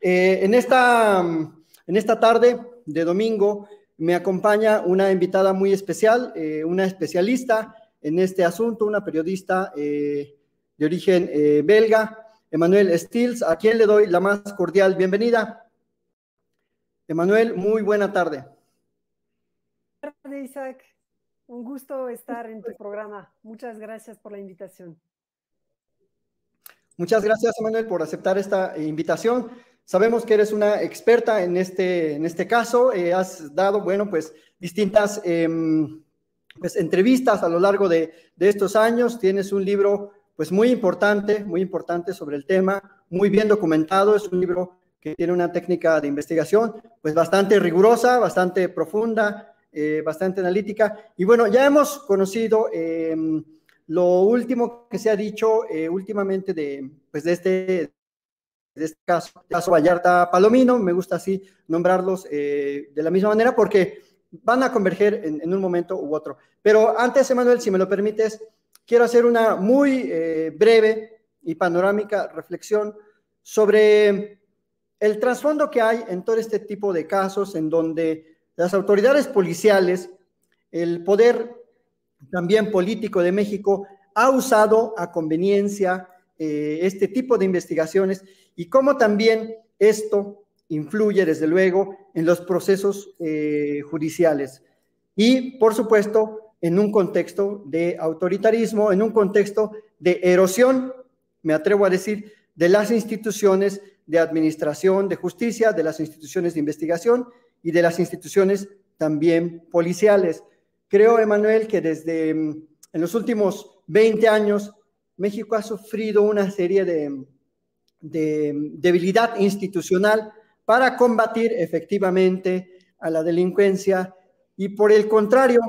Eh, en, esta, tarde de domingo me acompaña una invitada muy especial, eh, una especialista en este asunto, una periodista eh, de origen belga, Emanuel Stills, a quien le doy la más cordial bienvenida. Emanuel, muy buena tarde. Buenas tardes, Isaac. Un gusto estar en tu programa. Muchas gracias por la invitación. Muchas gracias, Emanuel, por aceptar esta invitación. Sabemos que eres una experta en este, en este caso, eh, has dado, bueno, pues distintas em, pues, entrevistas a lo largo de, de, estos años, tienes un libro pues muy importante, muy importante sobre el tema, muy bien documentado, es un libro que tiene una técnica de investigación pues bastante rigurosa, bastante profunda, eh, bastante analítica. Y bueno, ya hemos conocido em, lo último que se ha dicho eh, últimamente de, pues, de este de este caso, caso Vallarta Palomino, me gusta así nombrarlos eh, de la misma manera porque van a converger en, un momento u otro. Pero antes, Emanuel, si me lo permites, quiero hacer una muy eh, breve y panorámica reflexión sobre el trasfondo que hay en todo este tipo de casos en donde las autoridades policiales, el poder también político de México, ha usado a conveniencia eh, este tipo de investigaciones y cómo también esto influye, desde luego, en los procesos eh, judiciales. Y, por supuesto, en un contexto de autoritarismo, en un contexto de erosión, me atrevo a decir, de las instituciones de administración de justicia, de las instituciones de investigación y de las instituciones también policiales. Creo, Emanuel, que desde mm, en los últimos 20 años México ha sufrido una serie de, de debilidad institucional para combatir efectivamente a la delincuencia y por el contrario,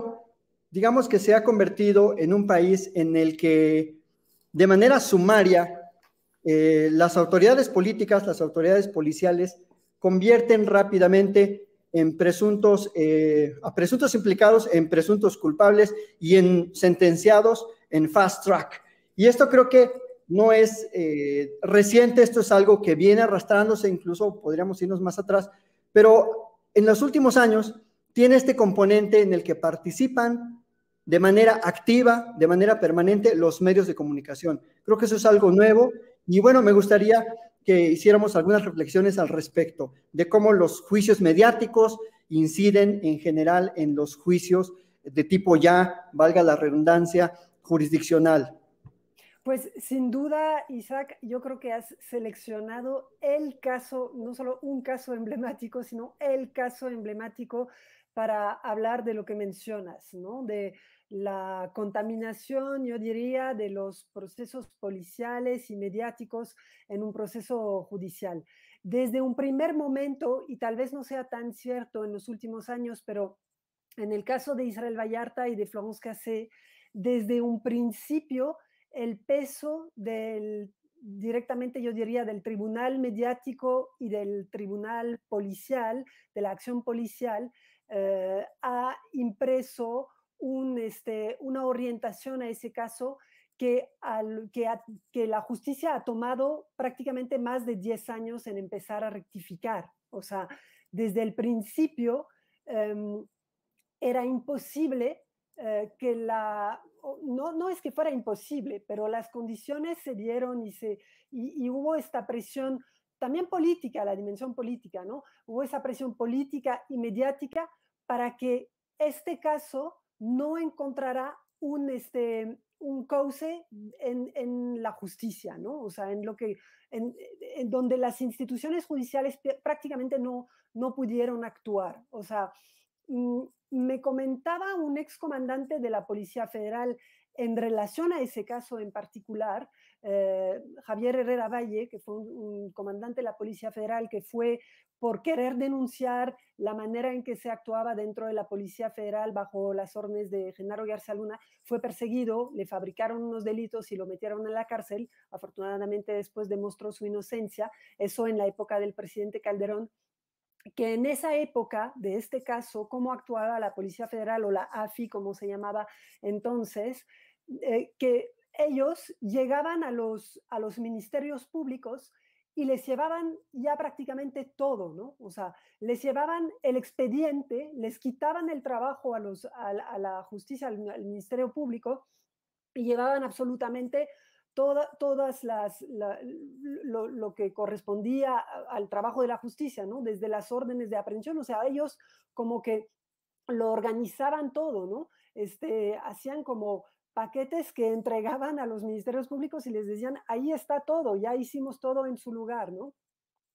digamos que se ha convertido en un país en el que de manera sumaria eh, las autoridades políticas, las autoridades policiales convierten rápidamente en presuntos, eh, a presuntos implicados, en presuntos culpables y en sentenciados en fast track. Y esto creo que no es eh, reciente, esto es algo que viene arrastrándose, incluso podríamos irnos más atrás, pero en los últimos años tiene este componente en el que participan de manera activa, de manera permanente, los medios de comunicación. Creo que eso es algo nuevo y bueno, me gustaría que hiciéramos algunas reflexiones al respecto de cómo los juicios mediáticos inciden en general en los juicios de tipo ya, valga la redundancia, jurisdiccional. Pues sin duda, Isaac, yo creo que has seleccionado el caso, no solo un caso emblemático, sino el caso emblemático para hablar de lo que mencionas, ¿no? De la contaminación, yo diría, de los procesos policiales y mediáticos en un proceso judicial. Desde un primer momento, y tal vez no sea tan cierto en los últimos años, pero en el caso de Israel Vallarta y de Florence Cassé, desde un principio, el peso del, directamente yo diría, del tribunal mediático y del tribunal policial, de la acción policial, eh, ha impreso este, una orientación a ese caso que, que, la justicia ha tomado prácticamente más de 10 años en empezar a rectificar. O sea, desde el principio em, era imposible eh, que la, no, no, es que fuera imposible, pero las condiciones se dieron y, se, hubo esta presión también política, la dimensión política, ¿no? Hubo esa presión política y mediática para que este caso no encontrará un, este, un cauce en, la justicia, ¿no? O sea, en lo que, en, donde las instituciones judiciales prácticamente no, no pudieron actuar. O sea, mm, me comentaba un excomandante de la Policía Federal en relación a ese caso en particular, eh, Javier Herrera Valle, que fue un, comandante de la Policía Federal, que fue por querer denunciar la manera en que se actuaba dentro de la Policía Federal bajo las órdenes de Genaro García Luna, fue perseguido, le fabricaron unos delitos y lo metieron en la cárcel. Afortunadamente después demostró su inocencia, eso en la época del presidente Calderón que en esa época de este caso, cómo actuaba la Policía Federal o la AFI, como se llamaba entonces, eh, que ellos llegaban a los, a los ministerios públicos y les llevaban ya prácticamente todo, ¿no? O sea, les llevaban el expediente, les quitaban el trabajo a, los, a, la justicia, al Ministerio Público, y llevaban absolutamente todas las, lo, que correspondía al trabajo de la justicia, ¿no? Desde las órdenes de aprehensión, o sea, ellos como que lo organizaban todo, ¿no? Este, hacían como paquetes que entregaban a los ministerios públicos y les decían, ahí está todo, ya hicimos todo en su lugar, ¿no?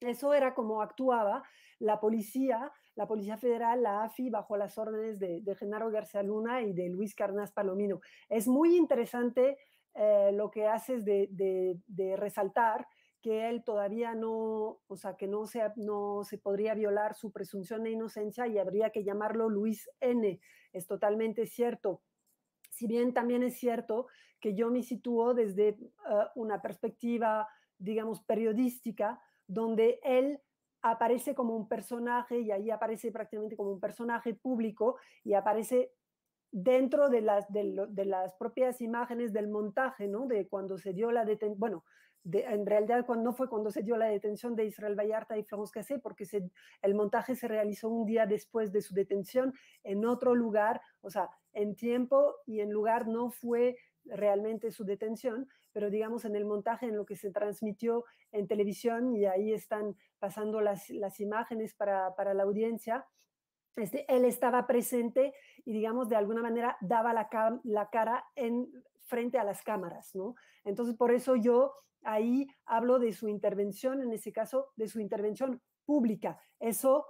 Eso era como actuaba la policía, la Policía Federal, la AFI, bajo las órdenes de, Genaro García Luna y de Luis Carnas Palomino. Es muy interesante eh, lo que haces de, de, resaltar que él todavía no, o sea, que no, sea, no se podría violar su presunción de inocencia y habría que llamarlo Luis N. Es totalmente cierto. Si bien también es cierto que yo me sitúo desde ah, una perspectiva, digamos, periodística, donde él aparece como un personaje y ahí aparece prácticamente como un personaje público y aparece dentro de las, de, las propias imágenes del montaje, ¿no? De cuando se dio la detención, bueno, de, en realidad cuando, no fue cuando se dio la detención de Israel Vallarta y Florence Cassé, porque el montaje se realizó un día después de su detención en otro lugar, o sea, en tiempo y en lugar no fue realmente su detención, pero digamos en el montaje, en lo que se transmitió en televisión y ahí están pasando las, las imágenes para, para la audiencia, este, él estaba presente y, digamos, de alguna manera daba la, la, cara en frente a las cámaras, ¿no? Entonces, por eso yo ahí hablo de su intervención, en ese caso, de su intervención pública. Eso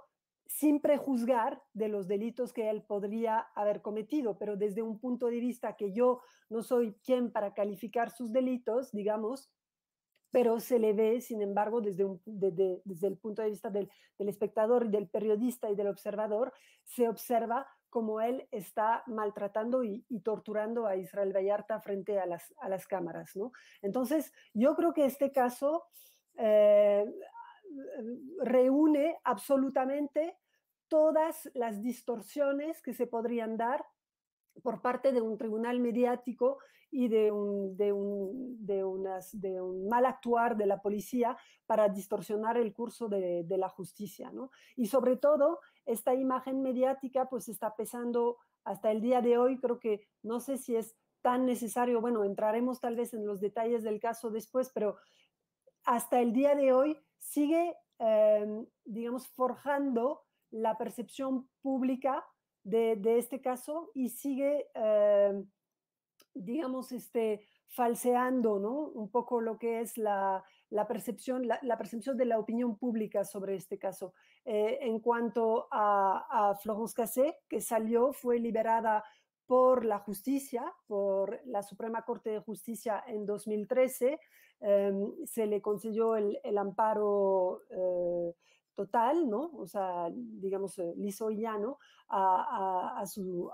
sin prejuzgar de los delitos que él podría haber cometido, pero desde un punto de vista que yo no soy quien para calificar sus delitos, digamos, pero se le ve, sin embargo, desde, desde, el punto de vista del, espectador y del periodista y del observador, se observa cómo él está maltratando y, torturando a Israel Vallarta frente a las, a las cámaras. ¿no? Entonces, yo creo que este caso eh, reúne absolutamente todas las distorsiones que se podrían dar por parte de un tribunal mediático y de un, de, un mal actuar de la policía para distorsionar el curso de, la justicia. ¿no? Y sobre todo, esta imagen mediática pues está pesando hasta el día de hoy, creo que no sé si es tan necesario, bueno, entraremos tal vez en los detalles del caso después, pero hasta el día de hoy sigue, em, digamos, forjando la percepción pública de, este caso y sigue em, digamos, este, falseando ¿no? un poco lo que es la, percepción, la, percepción de la opinión pública sobre este caso. Eh, en cuanto a, Florence Cassé, que salió, fue liberada por la justicia, por la Suprema Corte de Justicia en 2013, em, se le concedió el, amparo eh, total, ¿no? O sea, digamos, eh, liso y llano a, su,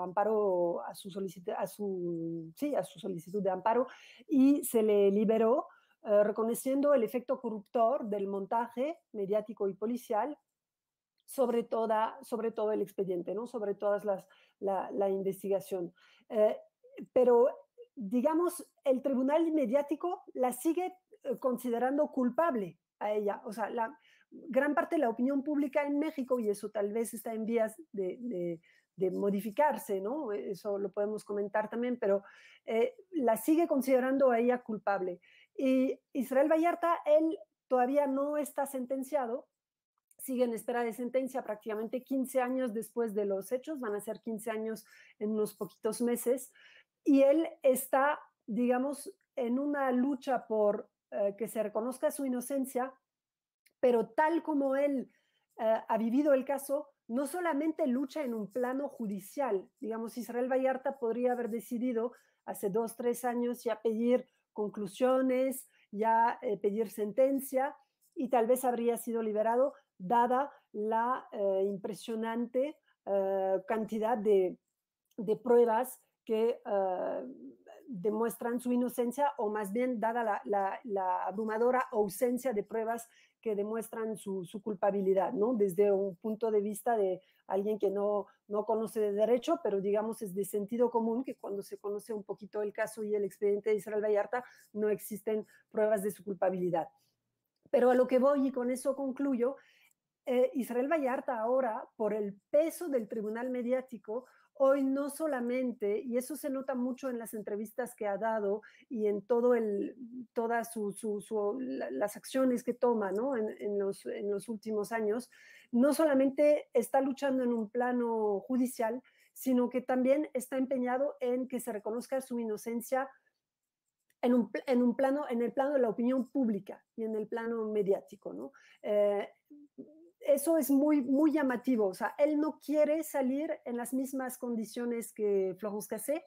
amparo, a su, a, su, sí, a su solicitud de amparo y se le liberó eh, reconociendo el efecto corruptor del montaje mediático y policial sobre, toda, sobre todo el expediente, ¿no? Sobre todas las, la, investigación. Eh, pero, digamos, el tribunal mediático la sigue considerando culpable a ella. O sea, la, gran parte de la opinión pública en México, y eso tal vez está en vías de, modificarse, ¿no? Eso lo podemos comentar también, pero eh, la sigue considerando a ella culpable. Y Israel Vallarta, él todavía no está sentenciado, sigue en espera de sentencia prácticamente 15 años después de los hechos, van a ser 15 años en unos poquitos meses, y él está, digamos, en una lucha por eh, que se reconozca su inocencia pero tal como él eh, ha vivido el caso, no solamente lucha en un plano judicial. Digamos, Israel Vallarta podría haber decidido hace dos, tres años ya pedir conclusiones, ya eh, pedir sentencia y tal vez habría sido liberado dada la eh, impresionante cantidad de, pruebas que demuestran su inocencia o más bien dada la abrumadora ausencia de pruebas que demuestran su, culpabilidad, ¿no? Desde un punto de vista de alguien que no, no conoce de derecho, pero digamos es de sentido común que cuando se conoce un poquito el caso y el expediente de Israel Vallarta, no existen pruebas de su culpabilidad. Pero a lo que voy y con eso concluyo, eh, Israel Vallarta ahora, por el peso del tribunal mediático, hoy no solamente, y eso se nota mucho en las entrevistas que ha dado y en todo el, todas las acciones que toma en, los, últimos años, no solamente está luchando en un plano judicial, sino que también está empeñado en que se reconozca su inocencia en un, plano, en el plano de la opinión pública y en el plano mediático, ¿no? Eh, eso es muy, muy llamativo. O sea, él no quiere salir en las mismas condiciones que Florence Cassé,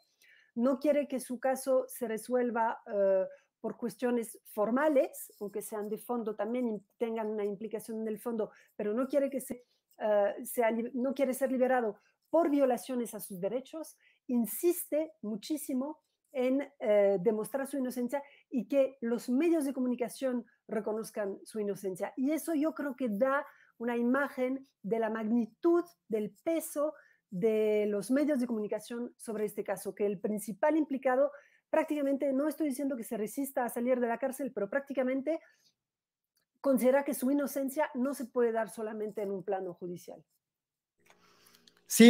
no quiere que su caso se resuelva eh, por cuestiones formales, aunque sean de fondo también tengan una implicación en el fondo, pero no quiere que se, eh, sea, no quiere ser liberado por violaciones a sus derechos, insiste muchísimo en eh, demostrar su inocencia y que los medios de comunicación reconozcan su inocencia. Y eso yo creo que da una imagen de la magnitud del peso de los medios de comunicación sobre este caso, que el principal implicado prácticamente, no estoy diciendo que se resista a salir de la cárcel, pero prácticamente considera que su inocencia no se puede dar solamente en un plano judicial. Sí,